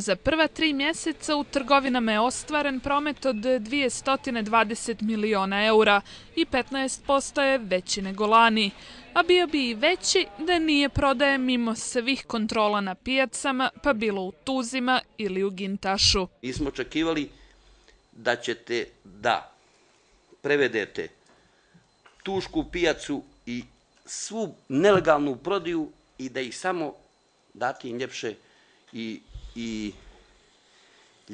Za prva tri mjeseca u trgovinama je ostvaren promet od 220 miliona eura i 15% je veći nego lani. A bio bi i veći da nije prodaje mimo svih kontrola na pijacama, pa bilo u Tuzima ili u Gintašu. Mi smo očekivali da ćete da prevedete tušku pijacu i svu nelegalnu prodiju i da ih samo dati im ljepše i i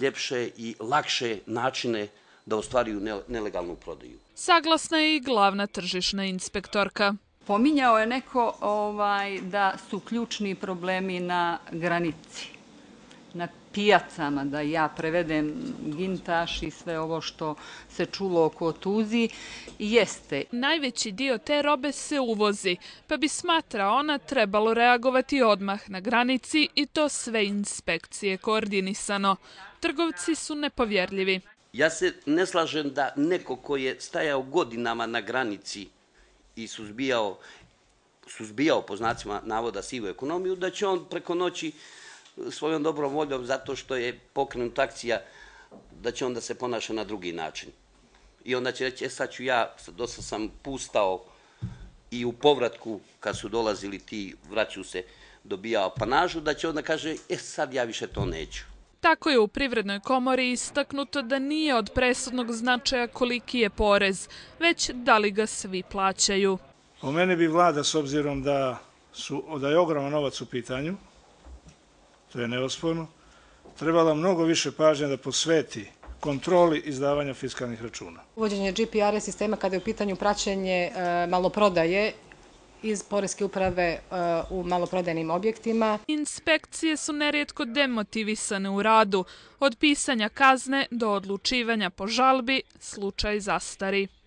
ljepše i lakše načine da ostvaruju nelegalnu prodaju. Saglasna je i glavna tržišna inspektorka. Pominjao je neko ovaj, da su ključni problemi na granici na pijacama, da ja prevedem gintaš i sve ovo što se čulo oko tuzi, jeste. Najveći dio te robe se uvozi, pa bi smatra ona trebalo reagovati odmah na granici i to sve inspekcije koordinisano. Trgovci su nepovjerljivi. Ja se ne slažem da neko ko je stajao godinama na granici i suzbijao, suzbijao po znacima navoda sivu ekonomiju, da će on preko noći svojom dobrom voljom zato što je pokrenut akcija da će onda se ponaša na drugi način. I onda će reći, e sad ću ja, dosta sam pustao i u povratku kad su dolazili ti, vraću se, dobijao panažu, da će onda kaže, e sad ja više to neću. Tako je u privrednoj komori istaknuto da nije od presudnog značaja koliki je porez, već da li ga svi plaćaju. Po mene bi vlada, s obzirom da, su, da je ogroman novac u pitanju, to je neosporno, trebala mnogo više pažnje da posveti kontroli izdavanja fiskalnih računa. Uvođenje GPRS sistema kada je u pitanju praćenje e, maloprodaje iz Poreske uprave e, u maloprodajnim objektima. Inspekcije su nerijetko demotivisane u radu, od pisanja kazne do odlučivanja po žalbi slučaj zastari.